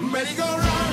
Make it go round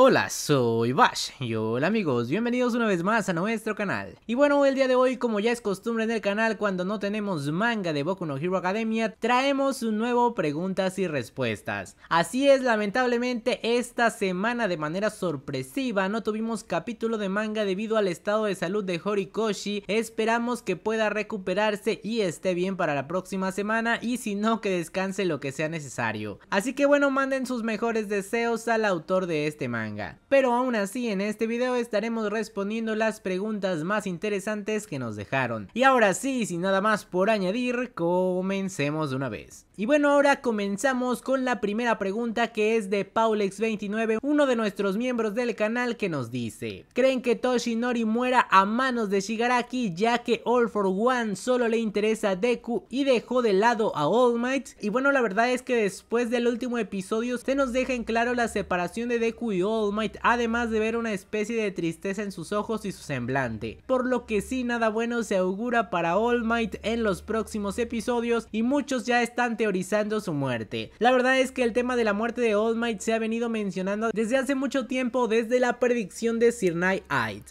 Hola, soy Bash y hola amigos, bienvenidos una vez más a nuestro canal. Y bueno, el día de hoy, como ya es costumbre en el canal, cuando no tenemos manga de Boku no Hero Academia, traemos un nuevo preguntas y respuestas. Así es, lamentablemente, esta semana de manera sorpresiva no tuvimos capítulo de manga debido al estado de salud de Horikoshi. Esperamos que pueda recuperarse y esté bien para la próxima semana y si no, que descanse lo que sea necesario. Así que bueno, manden sus mejores deseos al autor de este manga. Pero aún así en este video estaremos respondiendo las preguntas más interesantes que nos dejaron. Y ahora sí, sin nada más por añadir, comencemos de una vez. Y bueno, ahora comenzamos con la primera pregunta que es de Paulex29, uno de nuestros miembros del canal que nos dice ¿Creen que Toshinori muera a manos de Shigaraki ya que All For One solo le interesa a Deku y dejó de lado a All Might? Y bueno, la verdad es que después del último episodio se nos deja en claro la separación de Deku y All Might, además de ver una especie de tristeza en sus ojos y su semblante. Por lo que sí, nada bueno se augura para All Might en los próximos episodios y muchos ya están su muerte. La verdad es que el tema de la muerte de All Might se ha venido mencionando desde hace mucho tiempo desde la predicción de Sir Night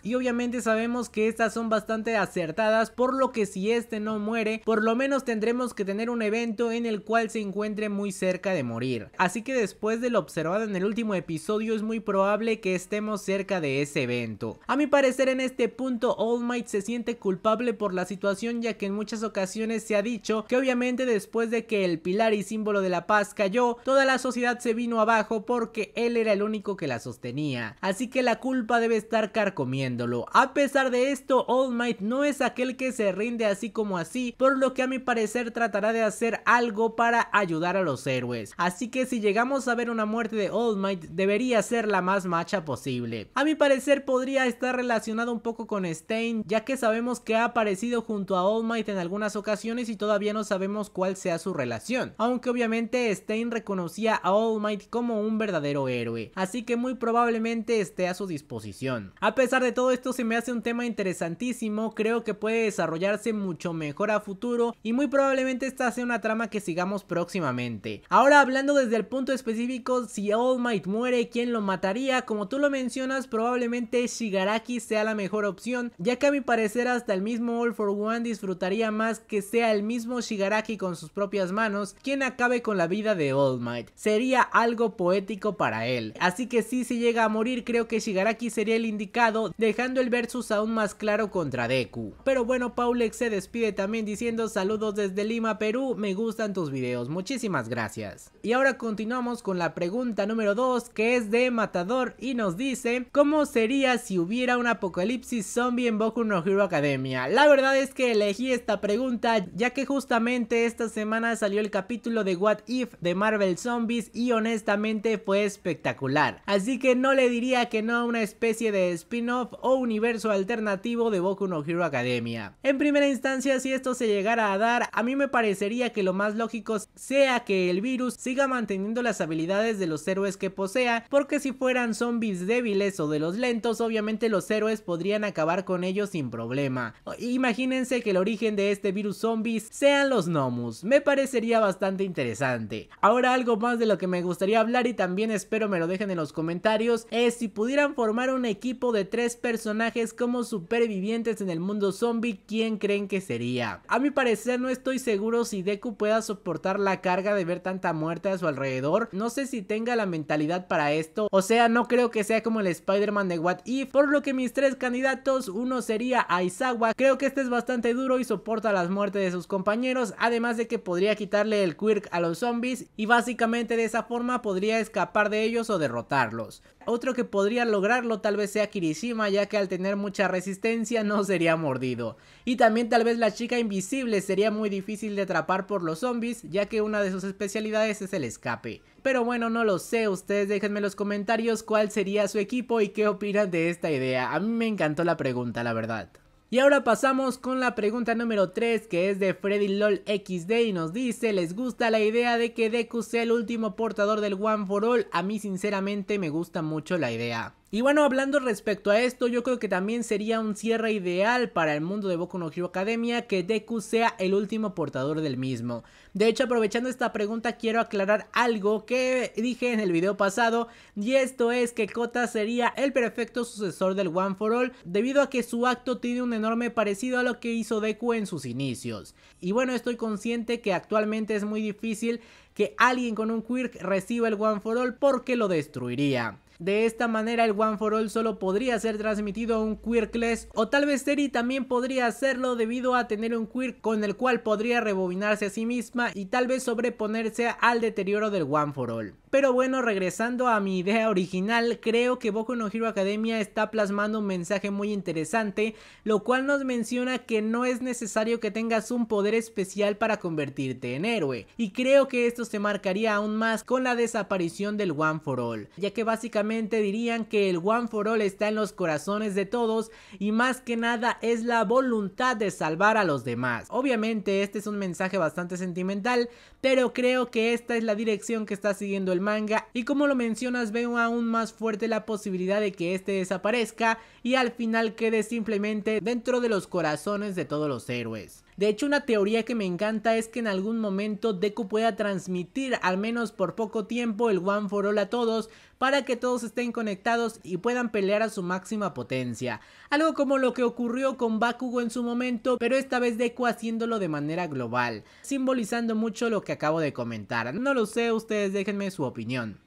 y obviamente sabemos que estas son bastante acertadas por lo que si este no muere por lo menos tendremos que tener un evento en el cual se encuentre muy cerca de morir. Así que después de lo observado en el último episodio es muy probable que estemos cerca de ese evento. A mi parecer en este punto All Might se siente culpable por la situación ya que en muchas ocasiones se ha dicho que obviamente después de que el pilar y símbolo de la paz cayó, toda la sociedad se vino abajo porque él era el único que la sostenía. Así que la culpa debe estar carcomiéndolo. A pesar de esto, All Might no es aquel que se rinde así como así, por lo que a mi parecer tratará de hacer algo para ayudar a los héroes. Así que si llegamos a ver una muerte de All Might, debería ser la más macha posible. A mi parecer podría estar relacionado un poco con Stein, ya que sabemos que ha aparecido junto a All Might en algunas ocasiones y todavía no sabemos cuál sea su relación aunque obviamente Stein reconocía a All Might como un verdadero héroe, así que muy probablemente esté a su disposición. A pesar de todo esto se me hace un tema interesantísimo, creo que puede desarrollarse mucho mejor a futuro y muy probablemente esta sea una trama que sigamos próximamente. Ahora hablando desde el punto específico, si All Might muere, ¿quién lo mataría? Como tú lo mencionas, probablemente Shigaraki sea la mejor opción, ya que a mi parecer hasta el mismo All For One disfrutaría más que sea el mismo Shigaraki con sus propias manos quien acabe con la vida de All Might. Sería algo poético para él. Así que si se llega a morir creo que Shigaraki sería el indicado dejando el versus aún más claro contra Deku. Pero bueno Paulex se despide también diciendo saludos desde Lima Perú, me gustan tus videos, muchísimas gracias. Y ahora continuamos con la pregunta número 2 que es de Matador y nos dice ¿Cómo sería si hubiera un apocalipsis zombie en Boku no Hero Academia? La verdad es que elegí esta pregunta ya que justamente esta semana salió el capítulo de What If de Marvel Zombies y honestamente fue espectacular. Así que no le diría que no a una especie de spin-off o universo alternativo de Boku no Hero Academia. En primera instancia, si esto se llegara a dar, a mí me parecería que lo más lógico sea que el virus siga manteniendo las habilidades de los héroes que posea, porque si fueran zombies débiles o de los lentos, obviamente los héroes podrían acabar con ellos sin problema. Imagínense que el origen de este virus zombies sean los Nomus. Me parecería bastante interesante. Ahora algo más de lo que me gustaría hablar y también espero me lo dejen en los comentarios es si pudieran formar un equipo de tres personajes como supervivientes en el mundo zombie, ¿quién creen que sería? A mi parecer no estoy seguro si Deku pueda soportar la carga de ver tanta muerte a su alrededor, no sé si tenga la mentalidad para esto, o sea, no creo que sea como el Spider-Man de What If, por lo que mis tres candidatos, uno sería Aizawa, creo que este es bastante duro y soporta las muertes de sus compañeros, además de que podría quitar el quirk a los zombies y básicamente de esa forma podría escapar de ellos o derrotarlos. Otro que podría lograrlo tal vez sea Kirishima ya que al tener mucha resistencia no sería mordido. Y también tal vez la chica invisible sería muy difícil de atrapar por los zombies ya que una de sus especialidades es el escape. Pero bueno, no lo sé, ustedes déjenme en los comentarios cuál sería su equipo y qué opinan de esta idea. A mí me encantó la pregunta, la verdad. Y ahora pasamos con la pregunta número 3 que es de Freddy LOL XD y nos dice, ¿les gusta la idea de que Deku sea el último portador del One for All? A mí sinceramente me gusta mucho la idea. Y bueno, hablando respecto a esto, yo creo que también sería un cierre ideal para el mundo de Boku no Hero Academia que Deku sea el último portador del mismo. De hecho, aprovechando esta pregunta, quiero aclarar algo que dije en el video pasado, y esto es que Kota sería el perfecto sucesor del One for All, debido a que su acto tiene un enorme parecido a lo que hizo Deku en sus inicios. Y bueno, estoy consciente que actualmente es muy difícil que alguien con un quirk reciba el One for All porque lo destruiría. De esta manera el One for All solo podría ser transmitido a un Quirkless o tal vez Terry también podría hacerlo debido a tener un Quirk con el cual podría rebobinarse a sí misma y tal vez sobreponerse al deterioro del One for All. Pero bueno, regresando a mi idea original, creo que Boku no Hero Academia está plasmando un mensaje muy interesante, lo cual nos menciona que no es necesario que tengas un poder especial para convertirte en héroe, y creo que esto se marcaría aún más con la desaparición del One for All, ya que básicamente dirían que el One for All está en los corazones de todos y más que nada es la voluntad de salvar a los demás. Obviamente este es un mensaje bastante sentimental, pero creo que esta es la dirección que está siguiendo el manga y como lo mencionas veo aún más fuerte la posibilidad de que este desaparezca y al final quede simplemente dentro de los corazones de todos los héroes. De hecho, una teoría que me encanta es que en algún momento Deku pueda transmitir, al menos por poco tiempo, el One for All a todos para que todos estén conectados y puedan pelear a su máxima potencia. Algo como lo que ocurrió con Bakugo en su momento, pero esta vez Deku haciéndolo de manera global, simbolizando mucho lo que acabo de comentar. No lo sé, ustedes déjenme su opinión.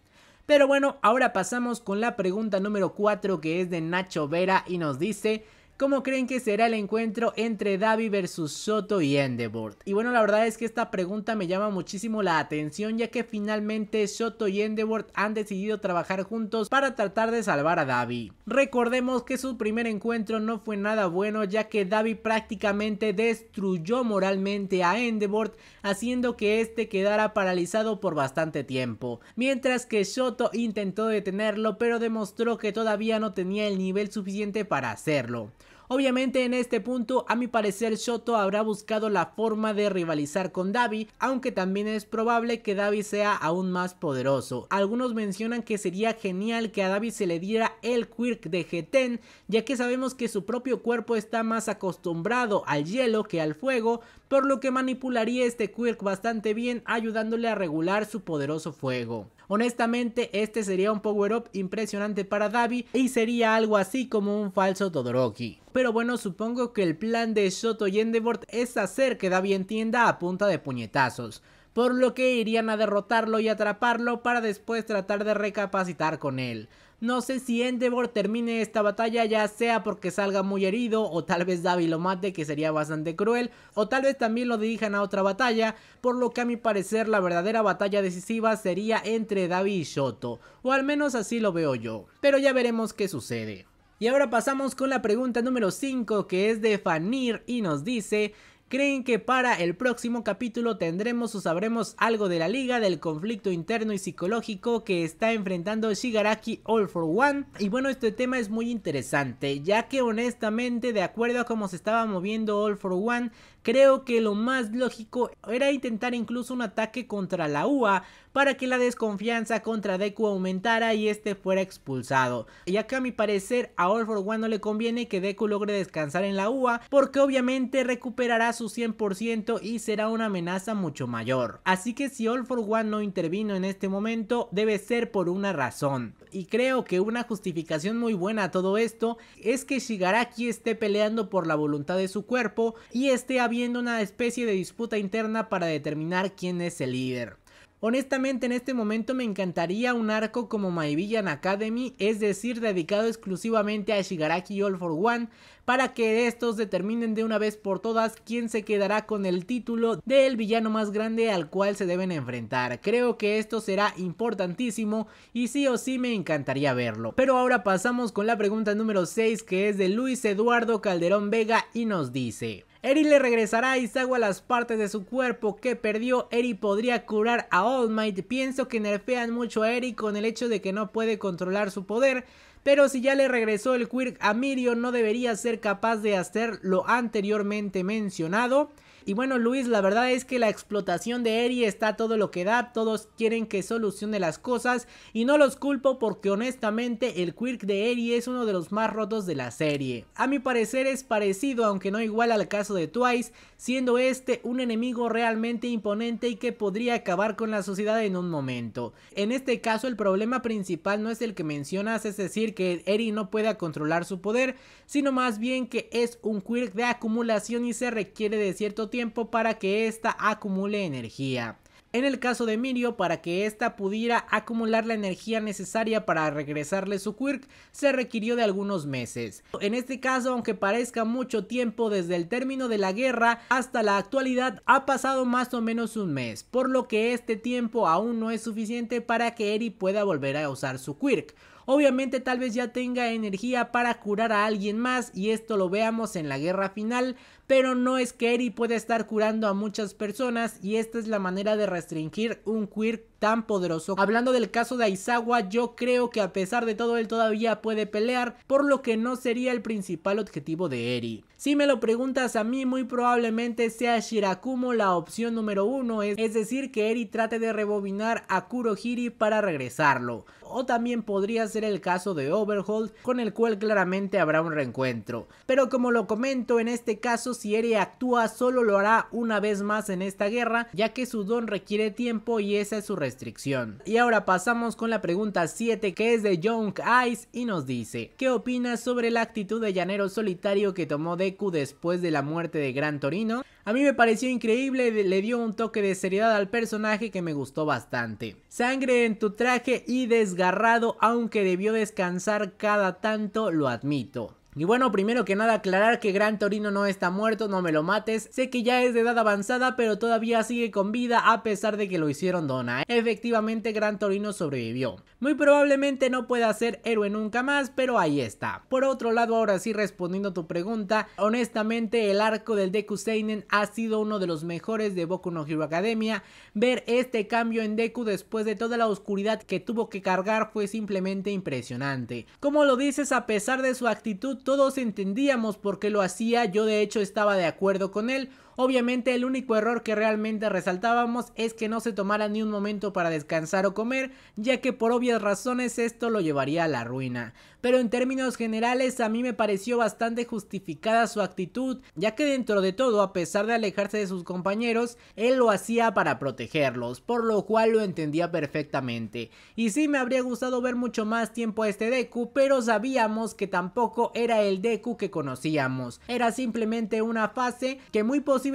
Pero bueno, ahora pasamos con la pregunta número 4 que es de Nacho Vera y nos dice... ¿Cómo creen que será el encuentro entre Davi versus Soto y Endeavor? Y bueno, la verdad es que esta pregunta me llama muchísimo la atención ya que finalmente Soto y Endeavor han decidido trabajar juntos para tratar de salvar a Davi. Recordemos que su primer encuentro no fue nada bueno ya que Davi prácticamente destruyó moralmente a Endeavor haciendo que este quedara paralizado por bastante tiempo. Mientras que Soto intentó detenerlo pero demostró que todavía no tenía el nivel suficiente para hacerlo. Obviamente en este punto a mi parecer Shoto habrá buscado la forma de rivalizar con Davi, aunque también es probable que Davi sea aún más poderoso. Algunos mencionan que sería genial que a Davi se le diera el quirk de Geten, ya que sabemos que su propio cuerpo está más acostumbrado al hielo que al fuego, por lo que manipularía este Quirk bastante bien ayudándole a regular su poderoso fuego. Honestamente, este sería un power-up impresionante para Davi y sería algo así como un falso Todoroki. Pero bueno, supongo que el plan de Shoto y Endeavor es hacer que Davi entienda a punta de puñetazos por lo que irían a derrotarlo y atraparlo para después tratar de recapacitar con él. No sé si Endeavor termine esta batalla ya sea porque salga muy herido o tal vez Davi lo mate que sería bastante cruel o tal vez también lo dirijan a otra batalla por lo que a mi parecer la verdadera batalla decisiva sería entre Davi y Shoto o al menos así lo veo yo, pero ya veremos qué sucede. Y ahora pasamos con la pregunta número 5 que es de Fanir y nos dice creen que para el próximo capítulo tendremos o sabremos algo de la liga, del conflicto interno y psicológico que está enfrentando Shigaraki All for One. Y bueno, este tema es muy interesante, ya que honestamente, de acuerdo a cómo se estaba moviendo All for One, creo que lo más lógico era intentar incluso un ataque contra la UA para que la desconfianza contra Deku aumentara y este fuera expulsado. Y que a mi parecer a All for One no le conviene que Deku logre descansar en la UA porque obviamente recuperará su 100% y será una amenaza mucho mayor. Así que si All for One no intervino en este momento debe ser por una razón. Y creo que una justificación muy buena a todo esto es que Shigaraki esté peleando por la voluntad de su cuerpo y esté habiendo una especie de disputa interna para determinar quién es el líder. Honestamente en este momento me encantaría un arco como My Villain Academy, es decir, dedicado exclusivamente a Shigaraki y All for One, para que estos determinen de una vez por todas quién se quedará con el título del villano más grande al cual se deben enfrentar. Creo que esto será importantísimo y sí o sí me encantaría verlo. Pero ahora pasamos con la pregunta número 6 que es de Luis Eduardo Calderón Vega y nos dice... Eri le regresará a agua las partes de su cuerpo que perdió. Eri podría curar a All Might. Pienso que nerfean mucho a Eri con el hecho de que no puede controlar su poder. Pero si ya le regresó el Quirk a Mirio no debería ser capaz de hacer lo anteriormente mencionado. Y bueno Luis, la verdad es que la explotación de Eri está todo lo que da, todos quieren que solucione las cosas y no los culpo porque honestamente el quirk de Eri es uno de los más rotos de la serie. A mi parecer es parecido aunque no igual al caso de Twice, siendo este un enemigo realmente imponente y que podría acabar con la sociedad en un momento. En este caso el problema principal no es el que mencionas, es decir que Eri no pueda controlar su poder, sino más bien que es un quirk de acumulación y se requiere de cierto tiempo para que ésta acumule energía. En el caso de Mirio, para que ésta pudiera acumular la energía necesaria para regresarle su quirk, se requirió de algunos meses. En este caso, aunque parezca mucho tiempo desde el término de la guerra hasta la actualidad, ha pasado más o menos un mes, por lo que este tiempo aún no es suficiente para que Eri pueda volver a usar su quirk. Obviamente tal vez ya tenga energía para curar a alguien más y esto lo veamos en la guerra final, pero no es que Eri pueda estar curando a muchas personas y esta es la manera de restringir un quirk tan poderoso. Hablando del caso de Aizawa, yo creo que a pesar de todo él todavía puede pelear, por lo que no sería el principal objetivo de Eri. Si me lo preguntas a mí, muy probablemente sea Shirakumo la opción número uno, es decir que Eri trate de rebobinar a Kurohiri para regresarlo o también podría ser el caso de Overhaul, con el cual claramente habrá un reencuentro. Pero como lo comento, en este caso si Eri actúa solo lo hará una vez más en esta guerra, ya que su don requiere tiempo y esa es su restricción. Y ahora pasamos con la pregunta 7 que es de Young Eyes y nos dice, ¿qué opinas sobre la actitud de Llanero Solitario que tomó Deku después de la muerte de Gran Torino? A mí me pareció increíble, le dio un toque de seriedad al personaje que me gustó bastante. Sangre en tu traje y desgarrado, aunque debió descansar cada tanto, lo admito. Y bueno, primero que nada aclarar que Gran Torino no está muerto, no me lo mates. Sé que ya es de edad avanzada, pero todavía sigue con vida a pesar de que lo hicieron dona. ¿eh? Efectivamente, Gran Torino sobrevivió. Muy probablemente no pueda ser héroe nunca más, pero ahí está. Por otro lado, ahora sí respondiendo a tu pregunta, honestamente el arco del Deku Seinen ha sido uno de los mejores de Boku no Hero Academia. Ver este cambio en Deku después de toda la oscuridad que tuvo que cargar fue simplemente impresionante. Como lo dices, a pesar de su actitud todos entendíamos por qué lo hacía, yo de hecho estaba de acuerdo con él, Obviamente el único error que realmente resaltábamos es que no se tomara ni un momento para descansar o comer, ya que por obvias razones esto lo llevaría a la ruina. Pero en términos generales a mí me pareció bastante justificada su actitud, ya que dentro de todo, a pesar de alejarse de sus compañeros, él lo hacía para protegerlos, por lo cual lo entendía perfectamente. Y sí me habría gustado ver mucho más tiempo a este Deku, pero sabíamos que tampoco era el Deku que conocíamos. Era simplemente una fase que muy posiblemente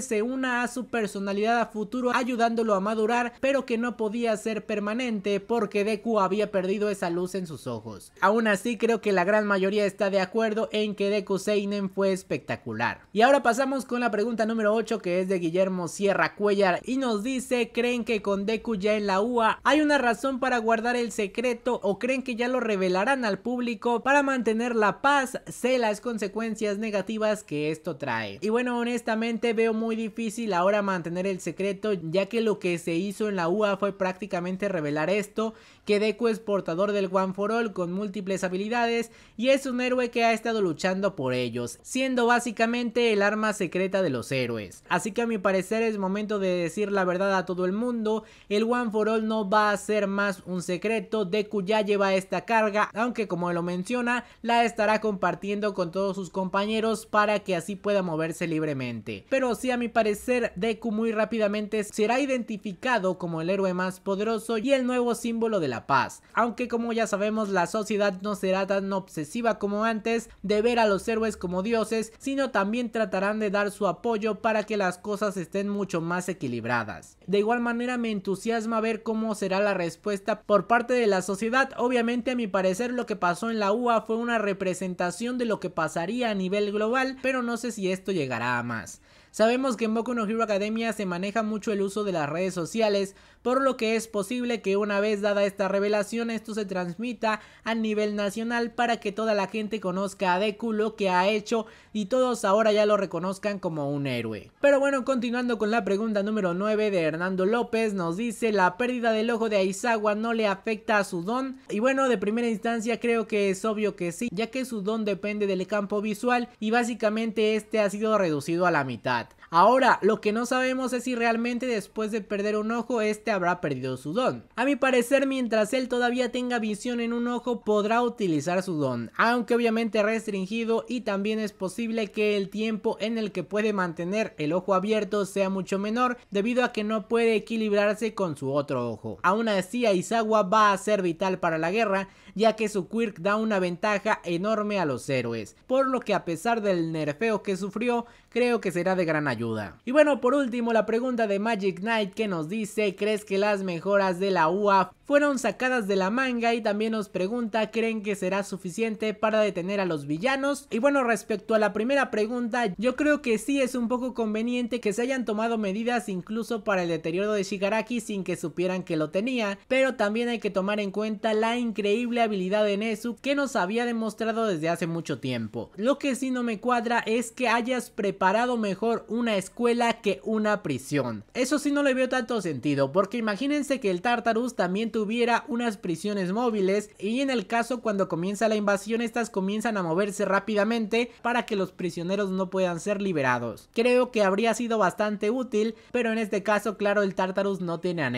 se una a su personalidad a futuro ayudándolo a madurar, pero que no podía ser permanente porque Deku había perdido esa luz en sus ojos. Aún así creo que la gran mayoría está de acuerdo en que Deku Seinen fue espectacular. Y ahora pasamos con la pregunta número 8 que es de Guillermo Sierra Cuellar y nos dice, ¿creen que con Deku ya en la UA hay una razón para guardar el secreto o creen que ya lo revelarán al público para mantener la paz, sé las consecuencias negativas que esto trae? Y bueno, honestamente veo muy difícil ahora mantener el secreto ya que lo que se hizo en la UA fue prácticamente revelar esto, que Deku es portador del One for All con múltiples habilidades y es un héroe que ha estado luchando por ellos, siendo básicamente el arma secreta de los héroes. Así que a mi parecer es momento de decir la verdad a todo el mundo, el One for All no va a ser más un secreto, Deku ya lleva esta carga, aunque como lo menciona, la estará compartiendo con todos sus compañeros para que así pueda moverse libremente pero sí a mi parecer Deku muy rápidamente será identificado como el héroe más poderoso y el nuevo símbolo de la paz, aunque como ya sabemos la sociedad no será tan obsesiva como antes de ver a los héroes como dioses, sino también tratarán de dar su apoyo para que las cosas estén mucho más equilibradas. De igual manera me entusiasma ver cómo será la respuesta por parte de la sociedad, obviamente a mi parecer lo que pasó en la UA fue una representación de lo que pasaría a nivel global, pero no sé si esto llegará a más. Sabemos que en Boku no Hero Academia se maneja mucho el uso de las redes sociales, por lo que es posible que una vez dada esta revelación esto se transmita a nivel nacional para que toda la gente conozca a Deku lo que ha hecho y todos ahora ya lo reconozcan como un héroe. Pero bueno, continuando con la pregunta número 9 de Hernando López, nos dice la pérdida del ojo de Aizawa no le afecta a su don y bueno, de primera instancia creo que es obvio que sí, ya que su don depende del campo visual y básicamente este ha sido reducido a la mitad. Ahora, lo que no sabemos es si realmente después de perder un ojo, este habrá perdido su don. A mi parecer, mientras él todavía tenga visión en un ojo, podrá utilizar su don, aunque obviamente restringido y también es posible que el tiempo en el que puede mantener el ojo abierto sea mucho menor debido a que no puede equilibrarse con su otro ojo. Aún así, Aizawa va a ser vital para la guerra, ya que su quirk da una ventaja enorme a los héroes, por lo que a pesar del nerfeo que sufrió, creo que será de gran ayuda. Y bueno, por último, la pregunta de Magic Knight que nos dice, ¿crees que las mejoras de la UAF fueron sacadas de la manga y también nos pregunta ¿creen que será suficiente para detener a los villanos? Y bueno, respecto a la primera pregunta, yo creo que sí es un poco conveniente que se hayan tomado medidas incluso para el deterioro de Shigaraki sin que supieran que lo tenía, pero también hay que tomar en cuenta la increíble habilidad de Nezu que nos había demostrado desde hace mucho tiempo. Lo que sí no me cuadra es que hayas preparado mejor una escuela que una prisión. Eso sí no le veo tanto sentido, porque imagínense que el Tartarus también tuvo hubiera unas prisiones móviles y en el caso cuando comienza la invasión estas comienzan a moverse rápidamente para que los prisioneros no puedan ser liberados. Creo que habría sido bastante útil, pero en este caso claro el Tartarus no tiene a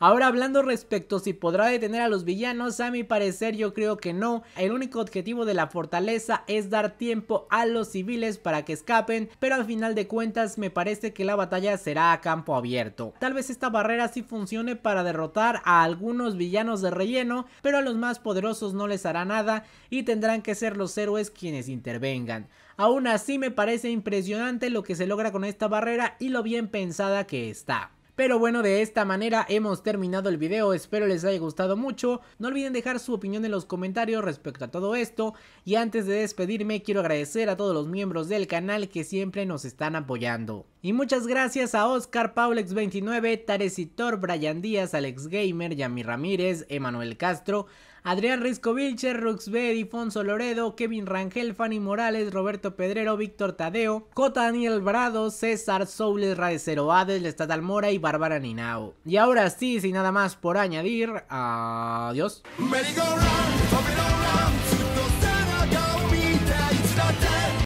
Ahora hablando respecto si podrá detener a los villanos, a mi parecer yo creo que no. El único objetivo de la fortaleza es dar tiempo a los civiles para que escapen, pero al final de cuentas me parece que la batalla será a campo abierto. Tal vez esta barrera sí funcione para derrotar a algunos villanos de relleno, pero a los más poderosos no les hará nada y tendrán que ser los héroes quienes intervengan. Aún así me parece impresionante lo que se logra con esta barrera y lo bien pensada que está. Pero bueno, de esta manera hemos terminado el video, espero les haya gustado mucho, no olviden dejar su opinión en los comentarios respecto a todo esto, y antes de despedirme quiero agradecer a todos los miembros del canal que siempre nos están apoyando. Y muchas gracias a Oscar, Paulex29, Tarecitor, Brian Díaz, Alex Gamer, Yami Ramírez, Emanuel Castro, Adrián Risco Rux B, Difonso Loredo, Kevin Rangel, Fanny Morales, Roberto Pedrero, Víctor Tadeo, J. Daniel Brado, César Soules, Radecero Hades, Estatal Mora y Bárbara Ninao. Y ahora sí, sin nada más por añadir, adiós.